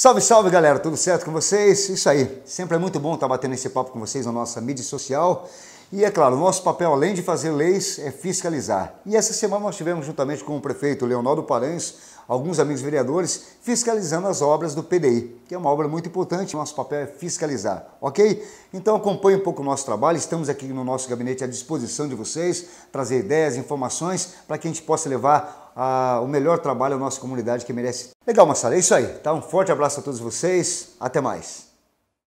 Salve, salve galera, tudo certo com vocês? Isso aí, sempre é muito bom estar batendo esse papo com vocês na nossa mídia social. E é claro, o nosso papel, além de fazer leis, é fiscalizar. E essa semana nós tivemos, juntamente com o prefeito Leonardo Paranhos, alguns amigos vereadores, fiscalizando as obras do PDI, que é uma obra muito importante, nosso papel é fiscalizar, ok? Então acompanhe um pouco o nosso trabalho, estamos aqui no nosso gabinete à disposição de vocês, trazer ideias, informações, para que a gente possa levar ah, o melhor trabalho à nossa comunidade que merece. Legal, Massara, é isso aí, tá? Um forte abraço a todos vocês, até mais!